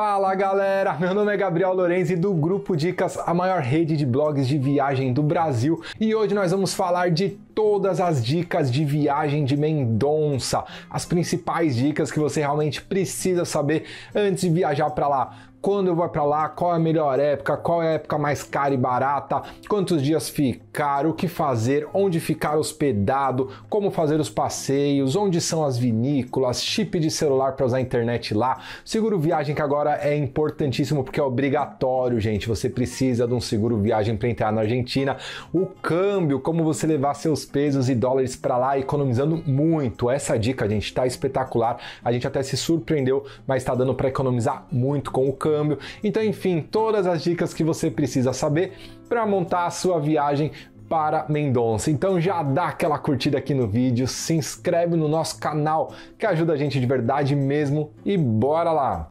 Fala galera, meu nome é Gabriel Lorenzi do Grupo Dicas, a maior rede de blogs de viagem do Brasil, e hoje nós vamos falar de todas as dicas de viagem de Mendonça, as principais dicas que você realmente precisa saber antes de viajar para lá quando eu vou para lá, qual é a melhor época, qual é a época mais cara e barata, quantos dias ficar, o que fazer, onde ficar hospedado, como fazer os passeios, onde são as vinícolas, chip de celular para usar a internet lá, seguro viagem que agora é importantíssimo porque é obrigatório, gente, você precisa de um seguro viagem para entrar na Argentina, o câmbio, como você levar seus pesos e dólares para lá economizando muito. Essa dica, gente, tá espetacular. A gente até se surpreendeu, mas está dando para economizar muito com o câmbio câmbio. Então, enfim, todas as dicas que você precisa saber para montar a sua viagem para Mendonça. Então já dá aquela curtida aqui no vídeo, se inscreve no nosso canal que ajuda a gente de verdade mesmo e bora lá!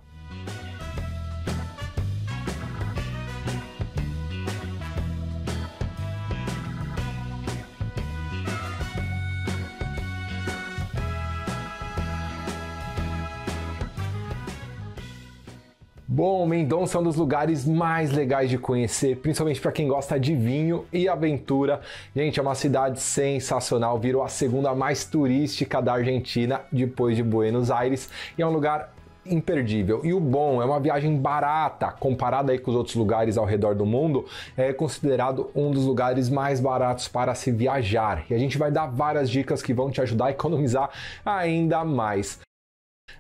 Bom, Mendonça é um dos lugares mais legais de conhecer, principalmente para quem gosta de vinho e aventura. Gente, é uma cidade sensacional, virou a segunda mais turística da Argentina depois de Buenos Aires e é um lugar imperdível. E o bom é uma viagem barata, comparada aí com os outros lugares ao redor do mundo, é considerado um dos lugares mais baratos para se viajar. E a gente vai dar várias dicas que vão te ajudar a economizar ainda mais.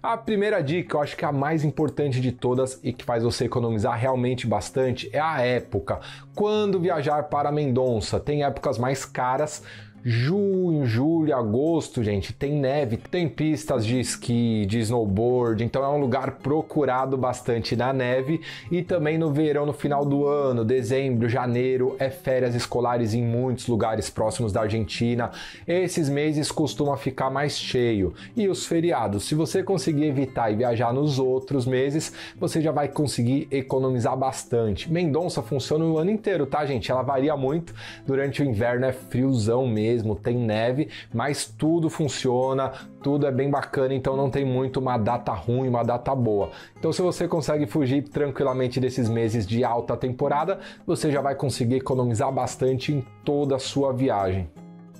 A primeira dica, eu acho que é a mais importante de todas e que faz você economizar realmente bastante é a época. Quando viajar para Mendonça, tem épocas mais caras, junho, julho, agosto, gente, tem neve, tem pistas de esqui, de snowboard, então é um lugar procurado bastante na neve e também no verão, no final do ano, dezembro, janeiro, é férias escolares em muitos lugares próximos da Argentina. Esses meses costuma ficar mais cheio. E os feriados, se você conseguir evitar e viajar nos outros meses, você já vai conseguir economizar bastante. Mendonça funciona o ano inteiro, tá, gente? Ela varia muito. Durante o inverno é friozão mesmo mesmo, tem neve, mas tudo funciona, tudo é bem bacana, então não tem muito uma data ruim, uma data boa. Então se você consegue fugir tranquilamente desses meses de alta temporada, você já vai conseguir economizar bastante em toda a sua viagem.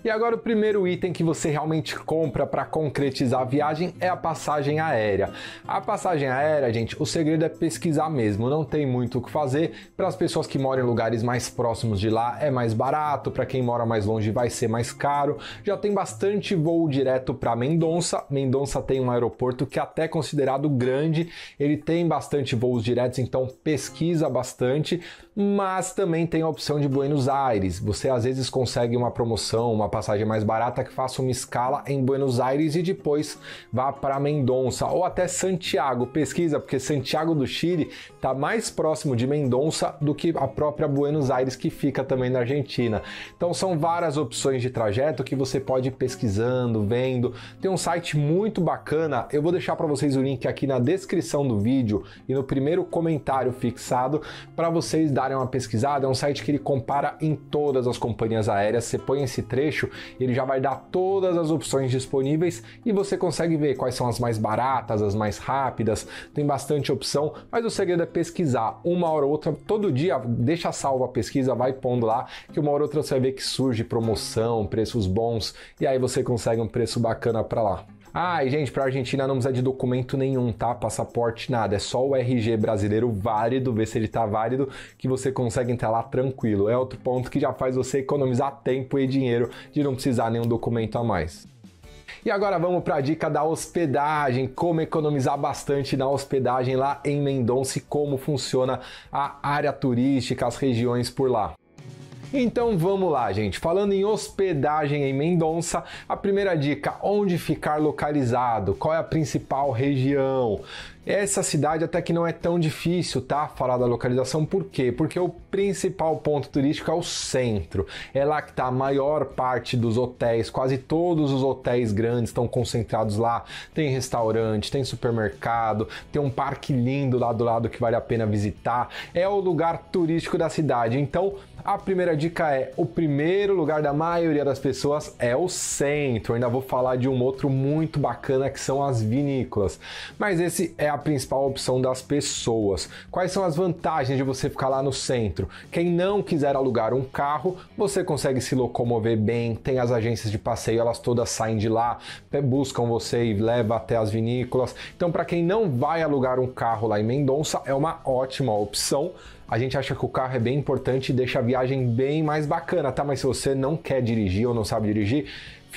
E agora o primeiro item que você realmente compra para concretizar a viagem é a passagem aérea. A passagem aérea, gente, o segredo é pesquisar mesmo, não tem muito o que fazer. Para as pessoas que moram em lugares mais próximos de lá é mais barato, para quem mora mais longe vai ser mais caro. Já tem bastante voo direto para Mendonça. Mendonça tem um aeroporto que é até considerado grande, ele tem bastante voos diretos, então pesquisa bastante, mas também tem a opção de Buenos Aires. Você às vezes consegue uma promoção, uma passagem mais barata, que faça uma escala em Buenos Aires e depois vá para Mendonça ou até Santiago. Pesquisa, porque Santiago do Chile está mais próximo de Mendonça do que a própria Buenos Aires, que fica também na Argentina. Então são várias opções de trajeto que você pode ir pesquisando, vendo. Tem um site muito bacana, eu vou deixar para vocês o link aqui na descrição do vídeo e no primeiro comentário fixado para vocês darem uma pesquisada. É um site que ele compara em todas as companhias aéreas. Você põe esse trecho trecho, ele já vai dar todas as opções disponíveis e você consegue ver quais são as mais baratas, as mais rápidas, tem bastante opção, mas o segredo é pesquisar uma hora ou outra, todo dia deixa salva a pesquisa, vai pondo lá, que uma hora ou outra você vai ver que surge promoção, preços bons, e aí você consegue um preço bacana para lá. Ah, gente, para Argentina não precisa de documento nenhum, tá? Passaporte, nada. É só o RG brasileiro válido, ver se ele tá válido, que você consegue entrar lá tranquilo. É outro ponto que já faz você economizar tempo e dinheiro de não precisar nenhum documento a mais. E agora vamos para a dica da hospedagem, como economizar bastante na hospedagem lá em Mendonça e como funciona a área turística, as regiões por lá. Então vamos lá, gente. Falando em hospedagem em Mendonça, a primeira dica: onde ficar localizado? Qual é a principal região? Essa cidade até que não é tão difícil, tá? Falar da localização, por quê? Porque o principal ponto turístico é o centro. É lá que está a maior parte dos hotéis, quase todos os hotéis grandes estão concentrados lá. Tem restaurante, tem supermercado, tem um parque lindo lá do lado que vale a pena visitar. É o lugar turístico da cidade. Então, a primeira dica é: o primeiro lugar da maioria das pessoas é o centro. Eu ainda vou falar de um outro muito bacana que são as vinícolas. Mas esse é a a principal opção das pessoas. Quais são as vantagens de você ficar lá no centro? Quem não quiser alugar um carro, você consegue se locomover bem, tem as agências de passeio, elas todas saem de lá, buscam você e leva até as vinícolas. Então, para quem não vai alugar um carro lá em Mendonça, é uma ótima opção. A gente acha que o carro é bem importante e deixa a viagem bem mais bacana, tá? Mas se você não quer dirigir ou não sabe dirigir,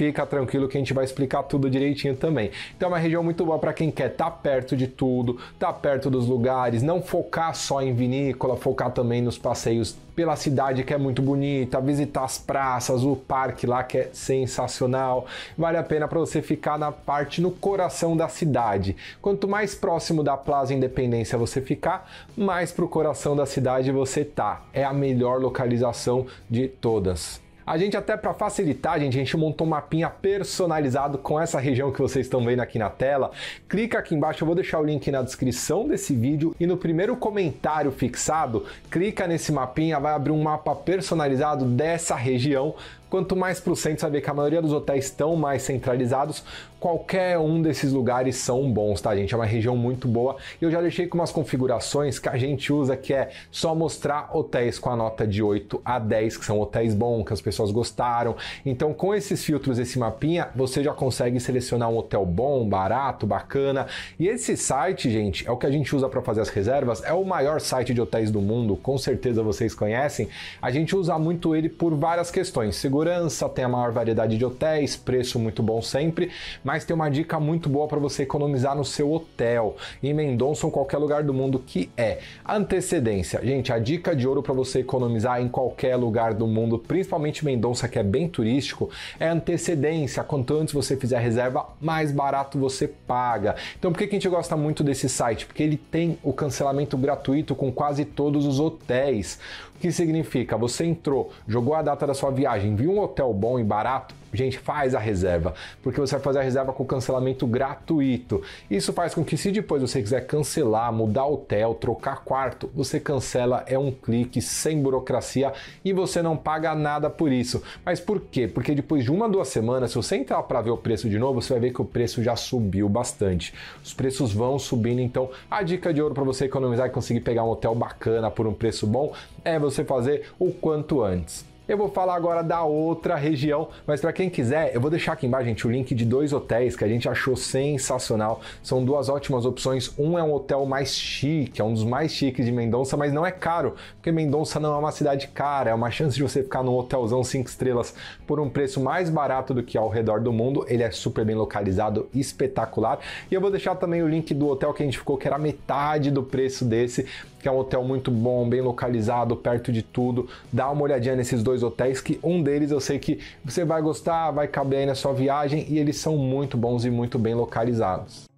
fica tranquilo que a gente vai explicar tudo direitinho também. Então é uma região muito boa para quem quer estar tá perto de tudo, estar tá perto dos lugares, não focar só em vinícola, focar também nos passeios pela cidade que é muito bonita, visitar as praças, o parque lá que é sensacional. Vale a pena para você ficar na parte no coração da cidade. Quanto mais próximo da Plaza Independência você ficar, mais pro coração da cidade você tá. É a melhor localização de todas. A gente até para facilitar, gente, a gente montou um mapinha personalizado com essa região que vocês estão vendo aqui na tela. Clica aqui embaixo, eu vou deixar o link na descrição desse vídeo e no primeiro comentário fixado, clica nesse mapinha, vai abrir um mapa personalizado dessa região Quanto mais para o centro, você vê que a maioria dos hotéis estão mais centralizados. Qualquer um desses lugares são bons, tá, gente? É uma região muito boa. E Eu já deixei com umas configurações que a gente usa, que é só mostrar hotéis com a nota de 8 a 10, que são hotéis bons, que as pessoas gostaram. Então, com esses filtros, esse mapinha, você já consegue selecionar um hotel bom, barato, bacana. E esse site, gente, é o que a gente usa para fazer as reservas, é o maior site de hotéis do mundo, com certeza vocês conhecem. A gente usa muito ele por várias questões. Segurança segurança, tem a maior variedade de hotéis, preço muito bom sempre, mas tem uma dica muito boa para você economizar no seu hotel, em Mendonça ou qualquer lugar do mundo que é antecedência. Gente, a dica de ouro para você economizar em qualquer lugar do mundo, principalmente Mendonça que é bem turístico, é antecedência. Quanto antes você fizer a reserva, mais barato você paga. Então, por que, que a gente gosta muito desse site? Porque ele tem o cancelamento gratuito com quase todos os hotéis que significa você entrou, jogou a data da sua viagem, viu um hotel bom e barato, Gente, faz a reserva, porque você vai fazer a reserva com cancelamento gratuito. Isso faz com que, se depois você quiser cancelar, mudar hotel, trocar quarto, você cancela, é um clique sem burocracia e você não paga nada por isso. Mas por quê? Porque depois de uma, duas semanas, se você entrar para ver o preço de novo, você vai ver que o preço já subiu bastante. Os preços vão subindo, então a dica de ouro para você economizar e conseguir pegar um hotel bacana por um preço bom é você fazer o quanto antes. Eu vou falar agora da outra região, mas para quem quiser, eu vou deixar aqui embaixo, gente, o link de dois hotéis que a gente achou sensacional. São duas ótimas opções. Um é um hotel mais chique, é um dos mais chiques de Mendonça, mas não é caro, porque Mendonça não é uma cidade cara. É uma chance de você ficar num hotelzão cinco estrelas por um preço mais barato do que ao redor do mundo. Ele é super bem localizado, espetacular. E eu vou deixar também o link do hotel que a gente ficou, que era metade do preço desse que é um hotel muito bom, bem localizado, perto de tudo. Dá uma olhadinha nesses dois hotéis, que um deles eu sei que você vai gostar, vai caber aí na sua viagem e eles são muito bons e muito bem localizados.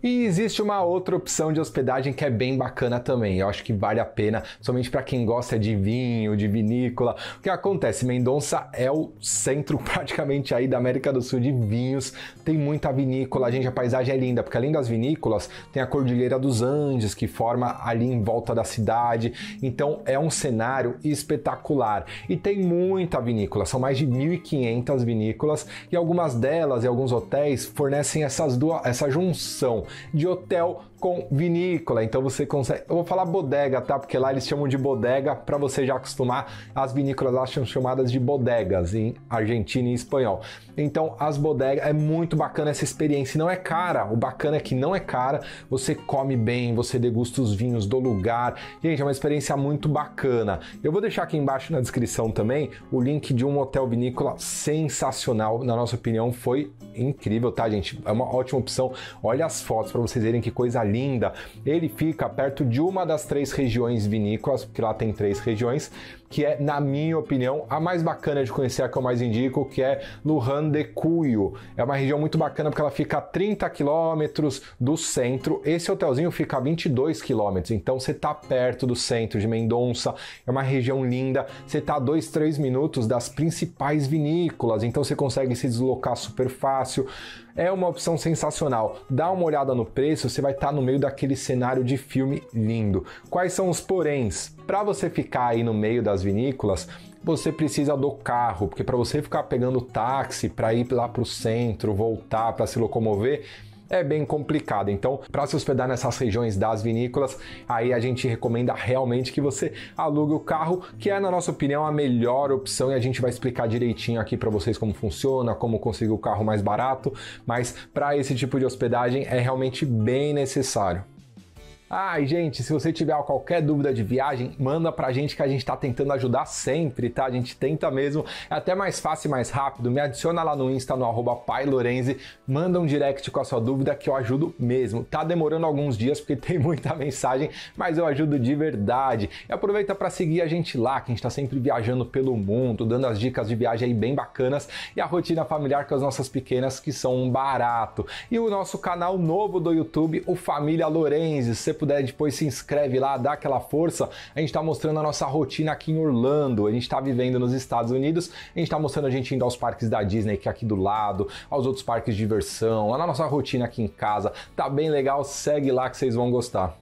E existe uma outra opção de hospedagem que é bem bacana também. Eu acho que vale a pena, somente para quem gosta de vinho, de vinícola. O que acontece? Mendonça é o centro praticamente aí da América do Sul de vinhos. Tem muita vinícola. Gente, a paisagem é linda, porque além das vinícolas, tem a Cordilheira dos Andes que forma ali em volta da cidade. Então é um cenário espetacular. E tem muita vinícola. São mais de 1.500 vinícolas e algumas delas e alguns hotéis fornecem essas duas, essa junção de hotel com vinícola. Então você consegue. Eu vou falar bodega, tá? Porque lá eles chamam de bodega, para você já acostumar. As vinícolas lá são chamadas de bodegas em Argentina e espanhol. Então as bodegas é muito bacana essa experiência. Não é cara. O bacana é que não é cara. Você come bem, você degusta os vinhos do lugar. Gente, é uma experiência muito bacana. Eu vou deixar aqui embaixo na descrição também o link de um hotel vinícola sensacional. Na nossa opinião, foi incrível, tá, gente? É uma ótima opção. Olha as fotos para vocês verem que coisa linda. Ele fica perto de uma das três regiões vinícolas, porque lá tem três regiões, que é, na minha opinião, a mais bacana de conhecer, a que eu mais indico, que é Lujan de Cuyo. É uma região muito bacana porque ela fica a 30 quilômetros do centro. Esse hotelzinho fica a 22 quilômetros, então você está perto do centro de Mendonça. É uma região linda, você está a 2, 3 minutos das principais vinícolas, então você consegue se deslocar super fácil é uma opção sensacional. Dá uma olhada no preço, você vai estar tá no meio daquele cenário de filme lindo. Quais são os poréns? Para você ficar aí no meio das vinícolas, você precisa do carro, porque para você ficar pegando táxi para ir lá para o centro, voltar para se locomover, é bem complicado. Então, para se hospedar nessas regiões das vinícolas, aí a gente recomenda realmente que você alugue o carro, que é, na nossa opinião, a melhor opção e a gente vai explicar direitinho aqui para vocês como funciona, como conseguir o carro mais barato, mas para esse tipo de hospedagem é realmente bem necessário. Ai, gente, se você tiver qualquer dúvida de viagem, manda pra gente que a gente tá tentando ajudar sempre, tá? A gente tenta mesmo. É até mais fácil e mais rápido. Me adiciona lá no Insta, no arroba PaiLorenzi, manda um direct com a sua dúvida que eu ajudo mesmo. Tá demorando alguns dias porque tem muita mensagem, mas eu ajudo de verdade. E aproveita para seguir a gente lá, que a gente tá sempre viajando pelo mundo, dando as dicas de viagem aí bem bacanas e a rotina familiar com as nossas pequenas que são um barato. E o nosso canal novo do YouTube, o Família Lorenzi puder depois se inscreve lá, dá aquela força. A gente está mostrando a nossa rotina aqui em Orlando. A gente está vivendo nos Estados Unidos. A gente está mostrando a gente indo aos parques da Disney que é aqui do lado, aos outros parques de diversão, a nossa rotina aqui em casa. Tá bem legal, segue lá que vocês vão gostar.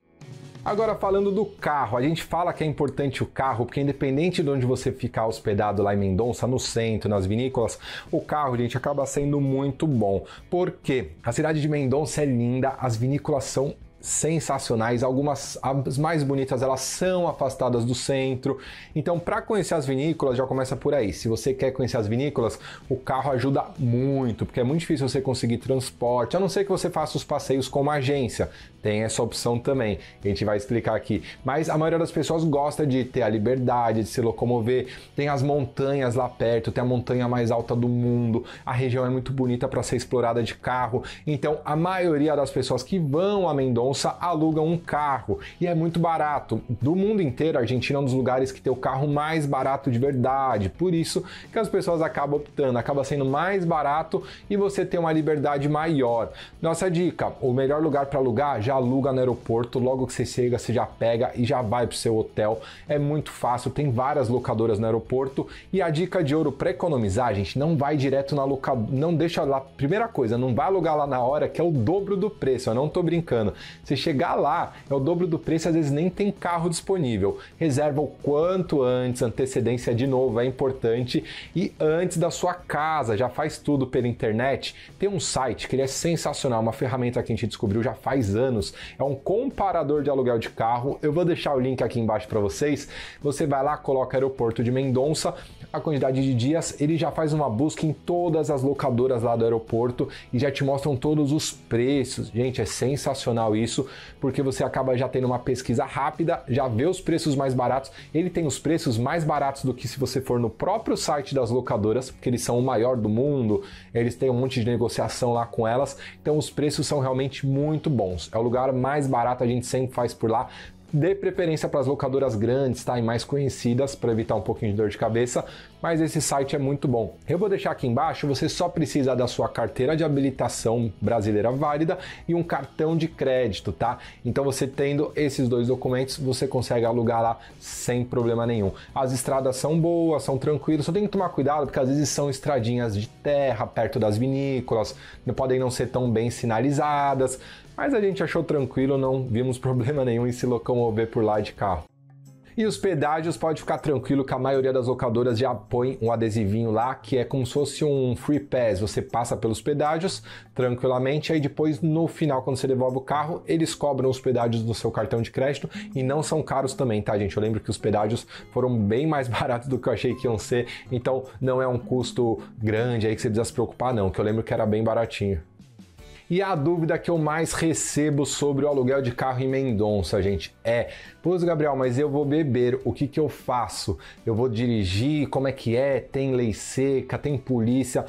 Agora falando do carro, a gente fala que é importante o carro, porque independente de onde você ficar hospedado lá em Mendonça, no centro, nas vinícolas, o carro, gente, acaba sendo muito bom. Por quê? a cidade de Mendonça é linda, as vinícolas são sensacionais. Algumas as mais bonitas elas são afastadas do centro. Então, para conhecer as vinícolas, já começa por aí. Se você quer conhecer as vinícolas, o carro ajuda muito, porque é muito difícil você conseguir transporte, a não ser que você faça os passeios com uma agência tem essa opção também. A gente vai explicar aqui. Mas a maioria das pessoas gosta de ter a liberdade de se locomover. Tem as montanhas lá perto, tem a montanha mais alta do mundo. A região é muito bonita para ser explorada de carro. Então, a maioria das pessoas que vão a Mendonça alugam um carro e é muito barato. Do mundo inteiro, a Argentina é um dos lugares que tem o carro mais barato de verdade. Por isso que as pessoas acabam optando, acaba sendo mais barato e você tem uma liberdade maior. Nossa dica: o melhor lugar para alugar já aluga no aeroporto, logo que você chega, você já pega e já vai o seu hotel. É muito fácil, tem várias locadoras no aeroporto e a dica de ouro para economizar, gente, não vai direto na locadora, não deixa lá, primeira coisa, não vai alugar lá na hora que é o dobro do preço, eu não tô brincando. Você chegar lá, é o dobro do preço, às vezes nem tem carro disponível. Reserva o quanto antes, antecedência de novo é importante e antes da sua casa, já faz tudo pela internet. Tem um site que ele é sensacional, uma ferramenta que a gente descobriu já faz anos Carros. É um comparador de aluguel de carro. Eu vou deixar o link aqui embaixo para vocês. Você vai lá, coloca aeroporto de Mendonça, a quantidade de dias, ele já faz uma busca em todas as locadoras lá do aeroporto e já te mostram todos os preços. Gente, é sensacional isso, porque você acaba já tendo uma pesquisa rápida, já vê os preços mais baratos. Ele tem os preços mais baratos do que se você for no próprio site das locadoras, porque eles são o maior do mundo, eles têm um monte de negociação lá com elas, então os preços são realmente muito bons. É o lugar mais barato a gente sempre faz por lá. Dê preferência para as locadoras grandes, tá? E mais conhecidas para evitar um pouquinho de dor de cabeça, mas esse site é muito bom. Eu vou deixar aqui embaixo, você só precisa da sua carteira de habilitação brasileira válida e um cartão de crédito, tá? Então você tendo esses dois documentos, você consegue alugar lá sem problema nenhum. As estradas são boas, são tranquilas, só tem que tomar cuidado porque às vezes são estradinhas de terra perto das vinícolas, podem não ser tão bem sinalizadas, mas a gente achou tranquilo, não vimos problema nenhum em se locomover por lá de carro. E os pedágios pode ficar tranquilo que a maioria das locadoras já põe um adesivinho lá que é como se fosse um free pass. Você passa pelos pedágios tranquilamente, aí depois no final quando você devolve o carro, eles cobram os pedágios do seu cartão de crédito e não são caros também, tá gente? Eu lembro que os pedágios foram bem mais baratos do que eu achei que iam ser, então não é um custo grande aí que você precisa se preocupar não, que eu lembro que era bem baratinho. E a dúvida que eu mais recebo sobre o aluguel de carro em Mendonça, gente, é: Pois, Gabriel, mas eu vou beber, o que, que eu faço? Eu vou dirigir? Como é que é? Tem lei seca? Tem polícia?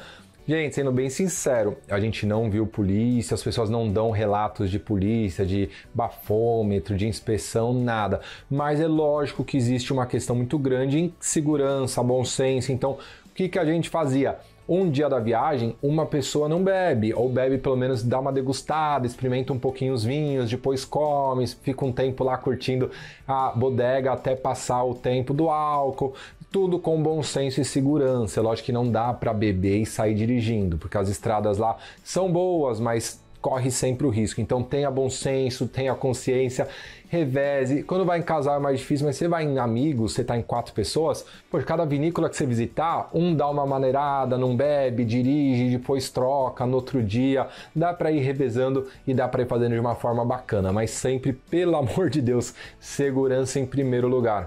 Gente, sendo bem sincero, a gente não viu polícia, as pessoas não dão relatos de polícia, de bafômetro, de inspeção, nada. Mas é lógico que existe uma questão muito grande em segurança, bom senso. Então, o que, que a gente fazia? um dia da viagem, uma pessoa não bebe, ou bebe pelo menos dá uma degustada, experimenta um pouquinho os vinhos, depois come, fica um tempo lá curtindo a bodega até passar o tempo do álcool. Tudo com bom senso e segurança. Lógico que não dá para beber e sair dirigindo, porque as estradas lá são boas, mas corre sempre o risco. Então tenha bom senso, tenha consciência, reveze. Quando vai em casal é mais difícil, mas você vai em amigos, você está em quatro pessoas, por cada vinícola que você visitar, um dá uma maneirada, não bebe, dirige, depois troca no outro dia. Dá para ir revezando e dá para ir fazendo de uma forma bacana, mas sempre, pelo amor de Deus, segurança em primeiro lugar.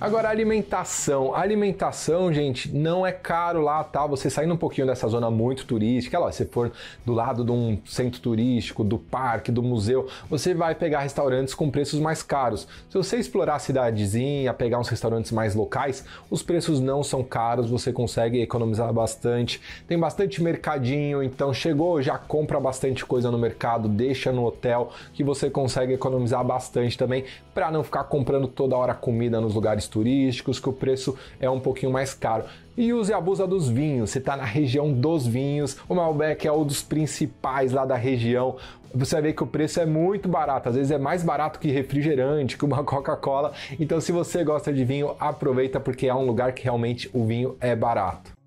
Agora, alimentação. Alimentação, gente, não é caro lá, tá? Você saindo um pouquinho dessa zona muito turística, é lá, se for do lado de um centro turístico, do parque, do museu, você vai pegar restaurantes com preços mais caros. Se você explorar a cidadezinha, pegar uns restaurantes mais locais, os preços não são caros, você consegue economizar bastante. Tem bastante mercadinho, então chegou, já compra bastante coisa no mercado, deixa no hotel, que você consegue economizar bastante também, para não ficar comprando toda hora comida nos lugares turísticos, que o preço é um pouquinho mais caro. E use e abusa dos vinhos, Você está na região dos vinhos, o Malbec é um dos principais lá da região. Você ver que o preço é muito barato, às vezes é mais barato que refrigerante, que uma Coca-Cola. Então, se você gosta de vinho, aproveita porque é um lugar que realmente o vinho é barato.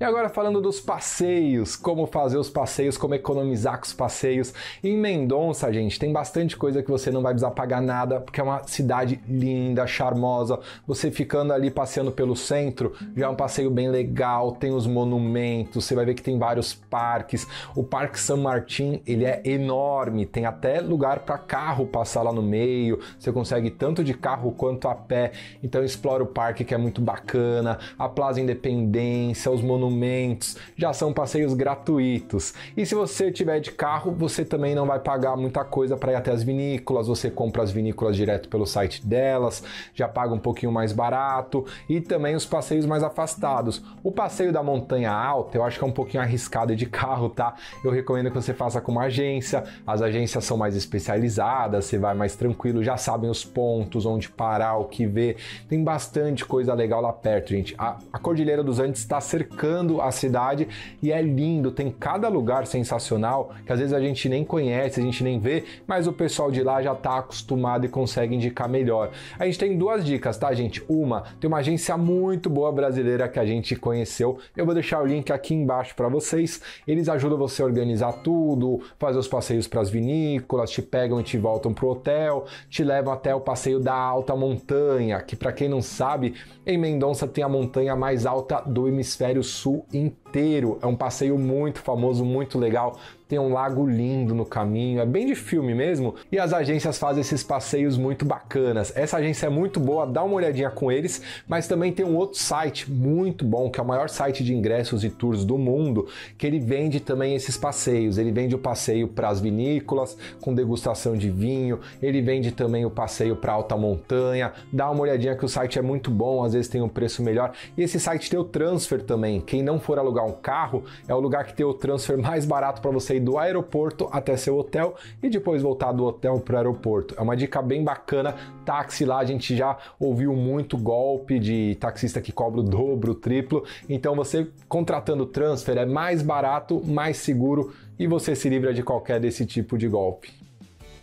E agora falando dos passeios, como fazer os passeios, como economizar com os passeios. Em Mendonça, gente, tem bastante coisa que você não vai precisar pagar nada, porque é uma cidade linda, charmosa. Você ficando ali passeando pelo centro, já é um passeio bem legal, tem os monumentos, você vai ver que tem vários parques. O Parque San Martín, ele é enorme, tem até lugar para carro passar lá no meio. Você consegue tanto de carro quanto a pé. Então explora o parque que é muito bacana, a Plaza Independência, os monumentos monumentos, já são passeios gratuitos. E se você tiver de carro, você também não vai pagar muita coisa para ir até as vinícolas, você compra as vinícolas direto pelo site delas, já paga um pouquinho mais barato e também os passeios mais afastados. O passeio da montanha alta, eu acho que é um pouquinho arriscado de carro, tá? Eu recomendo que você faça com uma agência. As agências são mais especializadas, você vai mais tranquilo, já sabem os pontos, onde parar, o que ver. Tem bastante coisa legal lá perto, gente. A, a Cordilheira dos Andes está cercando visitando a cidade e é lindo, tem cada lugar sensacional que às vezes a gente nem conhece, a gente nem vê, mas o pessoal de lá já está acostumado e consegue indicar melhor. A gente tem duas dicas, tá, gente? Uma, tem uma agência muito boa brasileira que a gente conheceu. Eu vou deixar o link aqui embaixo para vocês. Eles ajudam você a organizar tudo, fazer os passeios para as vinícolas, te pegam e te voltam pro hotel, te levam até o passeio da alta montanha, que para quem não sabe, em Mendonça tem a montanha mais alta do hemisfério sul Sul inteiro. É um passeio muito famoso, muito legal tem um lago lindo no caminho, é bem de filme mesmo. E as agências fazem esses passeios muito bacanas. Essa agência é muito boa, dá uma olhadinha com eles, mas também tem um outro site muito bom, que é o maior site de ingressos e tours do mundo, que ele vende também esses passeios. Ele vende o passeio para as vinícolas, com degustação de vinho, ele vende também o passeio para alta montanha. Dá uma olhadinha que o site é muito bom, às vezes tem um preço melhor. E esse site tem o transfer também. Quem não for alugar um carro, é o lugar que tem o transfer mais barato para você do aeroporto até seu hotel e depois voltar do hotel para o aeroporto. É uma dica bem bacana. Táxi lá, a gente já ouviu muito golpe de taxista que cobra o dobro, o triplo. Então você contratando transfer é mais barato, mais seguro e você se livra de qualquer desse tipo de golpe.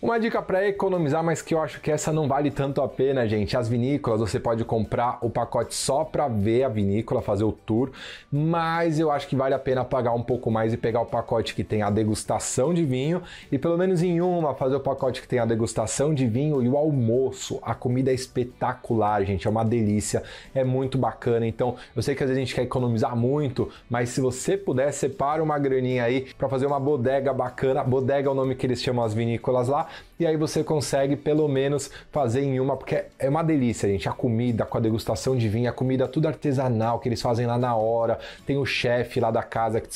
Uma dica para economizar, mas que eu acho que essa não vale tanto a pena, gente. As vinícolas, você pode comprar o pacote só para ver a vinícola, fazer o tour, mas eu acho que vale a pena pagar um pouco mais e pegar o pacote que tem a degustação de vinho e pelo menos em uma fazer o pacote que tem a degustação de vinho e o almoço. A comida é espetacular, gente, é uma delícia, é muito bacana. Então, eu sei que às vezes a gente quer economizar muito, mas se você puder, separa uma graninha aí para fazer uma bodega bacana. Bodega é o nome que eles chamam as vinícolas lá e aí você consegue pelo menos fazer em uma, porque é uma delícia, gente. A comida com a degustação de vinho, a comida tudo artesanal que eles fazem lá na hora, tem o chefe lá da casa que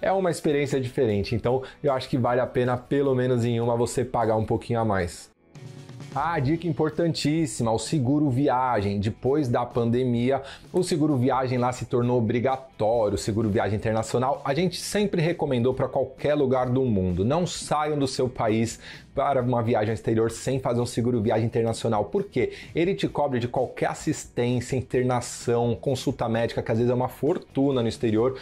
é uma experiência diferente. Então, eu acho que vale a pena pelo menos em uma você pagar um pouquinho a mais. Ah, dica importantíssima: o seguro viagem. Depois da pandemia, o seguro viagem lá se tornou obrigatório, o seguro viagem internacional. A gente sempre recomendou para qualquer lugar do mundo. Não saiam do seu país para uma viagem ao exterior sem fazer um seguro viagem internacional. Por quê? Ele te cobre de qualquer assistência, internação, consulta médica, que às vezes é uma fortuna no exterior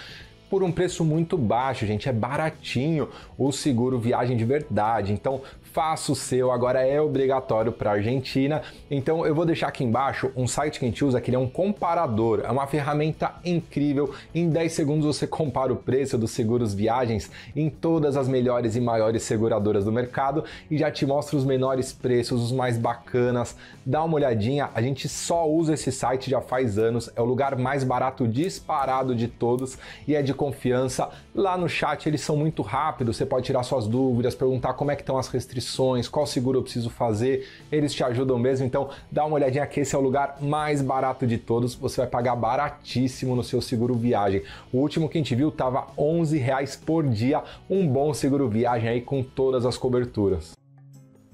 por um preço muito baixo, gente. É baratinho o seguro viagem de verdade. Então, faça o seu, agora é obrigatório para a Argentina. Então eu vou deixar aqui embaixo um site que a gente usa que ele é um comparador, é uma ferramenta incrível. Em 10 segundos você compara o preço dos seguros viagens em todas as melhores e maiores seguradoras do mercado e já te mostra os menores preços, os mais bacanas. Dá uma olhadinha, a gente só usa esse site já faz anos, é o lugar mais barato disparado de todos e é de confiança. Lá no chat eles são muito rápidos, você pode tirar suas dúvidas, perguntar como é que estão as restrições opções, qual seguro eu preciso fazer, eles te ajudam mesmo. Então dá uma olhadinha que esse é o lugar mais barato de todos. Você vai pagar baratíssimo no seu seguro viagem. O último que a gente viu tava 11 reais por dia, um bom seguro viagem aí com todas as coberturas.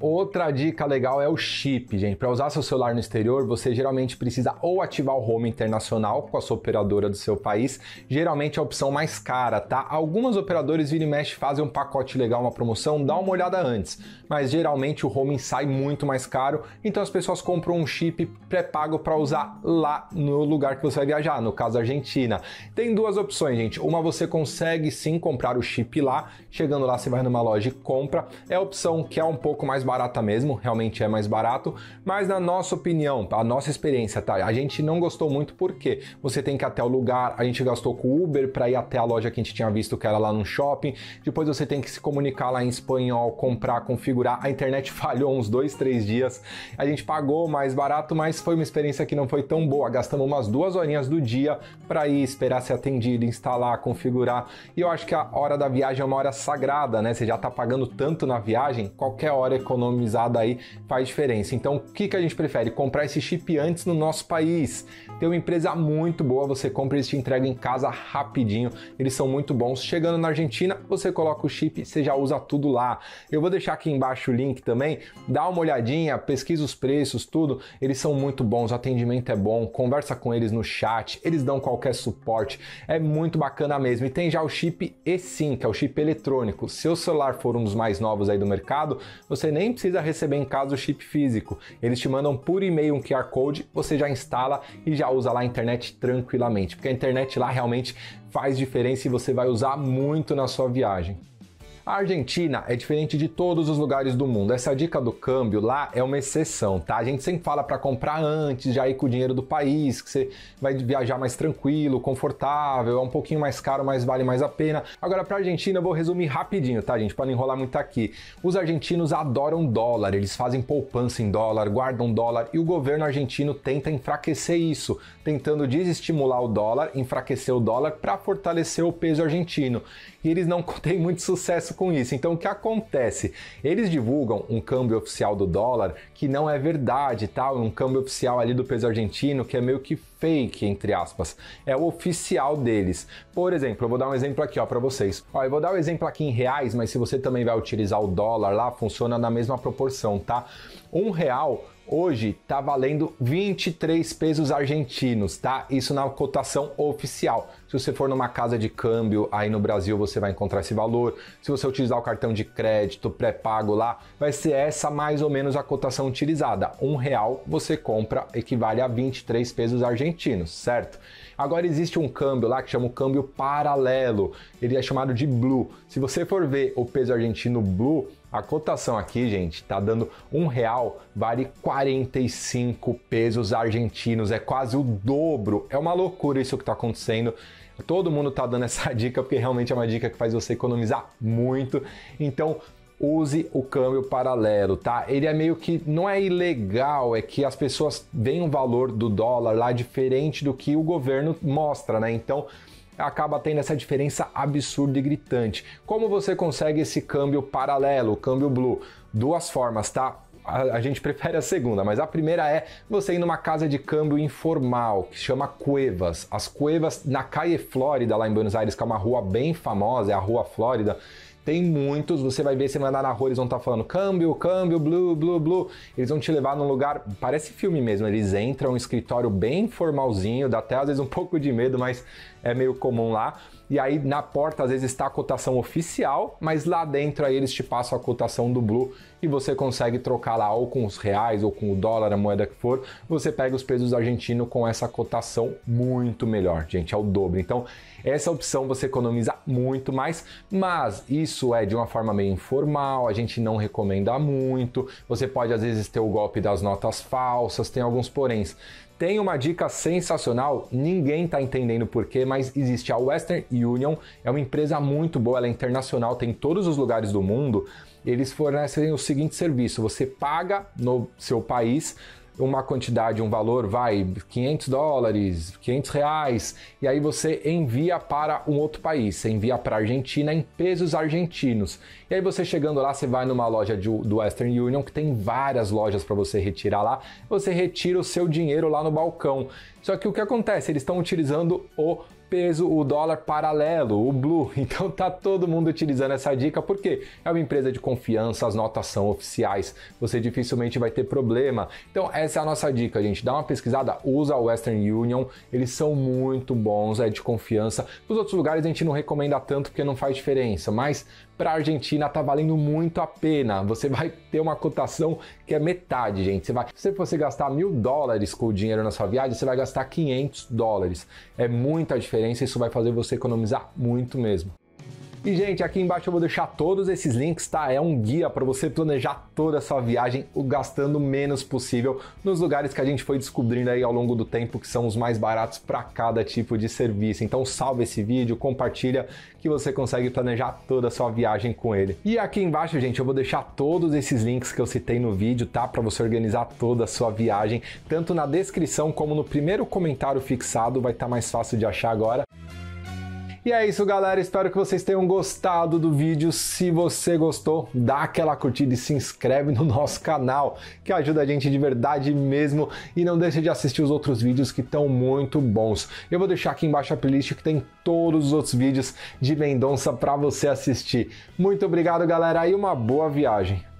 Outra dica legal é o chip, gente. Para usar seu celular no exterior, você geralmente precisa ou ativar o home internacional com a sua operadora do seu país, geralmente é a opção mais cara, tá? Algumas operadoras vira e mexe fazem um pacote legal, uma promoção, dá uma olhada antes, mas geralmente o home sai muito mais caro, então as pessoas compram um chip pré-pago para usar lá no lugar que você vai viajar, no caso Argentina. Tem duas opções, gente. Uma você consegue sim comprar o chip lá, chegando lá você vai numa loja e compra. É a opção que é um pouco mais barata mesmo, realmente é mais barato, mas na nossa opinião, a nossa experiência, tá? A gente não gostou muito porque você tem que ir até o lugar, a gente gastou com o Uber para ir até a loja que a gente tinha visto que era lá no shopping, depois você tem que se comunicar lá em espanhol, comprar, configurar, a internet falhou uns dois, três dias, a gente pagou mais barato, mas foi uma experiência que não foi tão boa, gastamos umas duas horinhas do dia para ir esperar ser atendido, instalar, configurar, e eu acho que a hora da viagem é uma hora sagrada, né? Você já tá pagando tanto na viagem, qualquer hora econômica autonomizada aí faz diferença. Então, o que, que a gente prefere? Comprar esse chip antes no nosso país, tem uma empresa muito boa, você compra e eles te entregam em casa rapidinho. Eles são muito bons. Chegando na Argentina, você coloca o chip e você já usa tudo lá. Eu vou deixar aqui embaixo o link também, dá uma olhadinha, pesquisa os preços, tudo. Eles são muito bons, o atendimento é bom, conversa com eles no chat, eles dão qualquer suporte. É muito bacana mesmo. E tem já o chip eSIM, que é o chip eletrônico. Se o celular for um dos mais novos aí do mercado, você nem precisa receber em casa o chip físico. Eles te mandam por e-mail um QR Code, você já instala e já usa lá a internet tranquilamente, porque a internet lá realmente faz diferença e você vai usar muito na sua viagem. A Argentina é diferente de todos os lugares do mundo. Essa dica do câmbio lá é uma exceção, tá? A gente sempre fala para comprar antes, já ir com o dinheiro do país, que você vai viajar mais tranquilo, confortável, é um pouquinho mais caro, mas vale mais a pena. Agora para Argentina eu vou resumir rapidinho, tá, gente? Para não enrolar muito aqui. Os argentinos adoram dólar, eles fazem poupança em dólar, guardam dólar e o governo argentino tenta enfraquecer isso, tentando desestimular o dólar, enfraquecer o dólar para fortalecer o peso argentino e eles não têm muito sucesso com isso. Então o que acontece? Eles divulgam um câmbio oficial do dólar que não é verdade, tal, tá? É um câmbio oficial ali do peso argentino que é meio que fake, entre aspas. É o oficial deles. Por exemplo, eu vou dar um exemplo aqui ó para vocês. Ó, eu vou dar um exemplo aqui em reais, mas se você também vai utilizar o dólar lá, funciona na mesma proporção, tá? Um real hoje tá valendo 23 pesos argentinos, tá? Isso na cotação oficial. Se você for numa casa de câmbio aí no Brasil, você vai encontrar esse valor. Se você utilizar o cartão de crédito pré-pago lá, vai ser essa mais ou menos a cotação utilizada. Um real você compra equivale a 23 pesos argentinos, certo? Agora existe um câmbio lá que chama o câmbio paralelo. Ele é chamado de blue. Se você for ver o peso argentino blue, a cotação aqui, gente, tá dando um real vale 45 pesos argentinos, é quase o dobro. É uma loucura isso que tá acontecendo. Todo mundo tá dando essa dica porque realmente é uma dica que faz você economizar muito. Então, use o câmbio paralelo, tá? Ele é meio que não é ilegal, é que as pessoas veem o valor do dólar lá diferente do que o governo mostra, né? Então, acaba tendo essa diferença absurda e gritante. Como você consegue esse câmbio paralelo, câmbio blue? Duas formas, tá? a gente prefere a segunda, mas a primeira é você ir numa casa de câmbio informal, que chama Cuevas. As Cuevas na Calle Flórida, lá em Buenos Aires, que é uma rua bem famosa, é a Rua Flórida, tem muitos, você vai ver, você vai andar na rua, eles vão estar tá falando câmbio, câmbio, blue, blue, blue. Eles vão te levar num lugar, parece filme mesmo, eles entram, um escritório bem formalzinho, dá até às vezes um pouco de medo, mas é meio comum lá. E aí na porta às vezes está a cotação oficial, mas lá dentro aí eles te passam a cotação do Blue e você consegue trocar lá ou com os reais ou com o dólar, a moeda que for. Você pega os pesos argentinos com essa cotação muito melhor, gente, é o dobro. Então essa opção você economiza muito mais, mas isso é de uma forma meio informal, a gente não recomenda muito. Você pode às vezes ter o golpe das notas falsas, tem alguns poréns. Tem uma dica sensacional, ninguém está entendendo porquê, mas existe a Western Union, é uma empresa muito boa, ela é internacional, tem em todos os lugares do mundo. Eles fornecem o seguinte serviço: você paga no seu país uma quantidade, um valor, vai 500 dólares, 500 reais, e aí você envia para um outro país, você envia para a Argentina em pesos argentinos. E aí você chegando lá, você vai numa loja de, do Western Union que tem várias lojas para você retirar lá, você retira o seu dinheiro lá no balcão. Só que o que acontece? Eles estão utilizando o peso o dólar paralelo, o blue. Então tá todo mundo utilizando essa dica porque é uma empresa de confiança, as notas são oficiais, você dificilmente vai ter problema. Então essa é a nossa dica, gente. Dá uma pesquisada, usa a Western Union, eles são muito bons, é de confiança. Os outros lugares a gente não recomenda tanto porque não faz diferença, mas para a Argentina tá valendo muito a pena. Você vai ter uma cotação que é metade, gente. Você vai, se você gastar mil dólares com o dinheiro na sua viagem, você vai gastar 500 dólares. É muita diferença. Isso vai fazer você economizar muito mesmo. E, gente, aqui embaixo eu vou deixar todos esses links, tá? É um guia para você planejar toda a sua viagem gastando o menos possível nos lugares que a gente foi descobrindo aí ao longo do tempo, que são os mais baratos para cada tipo de serviço. Então salve esse vídeo, compartilha que você consegue planejar toda a sua viagem com ele. E aqui embaixo, gente, eu vou deixar todos esses links que eu citei no vídeo, tá? Para você organizar toda a sua viagem, tanto na descrição como no primeiro comentário fixado, vai estar tá mais fácil de achar agora. E é isso, galera. Espero que vocês tenham gostado do vídeo. Se você gostou, dá aquela curtida e se inscreve no nosso canal, que ajuda a gente de verdade mesmo. E não deixe de assistir os outros vídeos que estão muito bons. Eu vou deixar aqui embaixo a playlist que tem todos os outros vídeos de Mendonça para você assistir. Muito obrigado, galera, e uma boa viagem.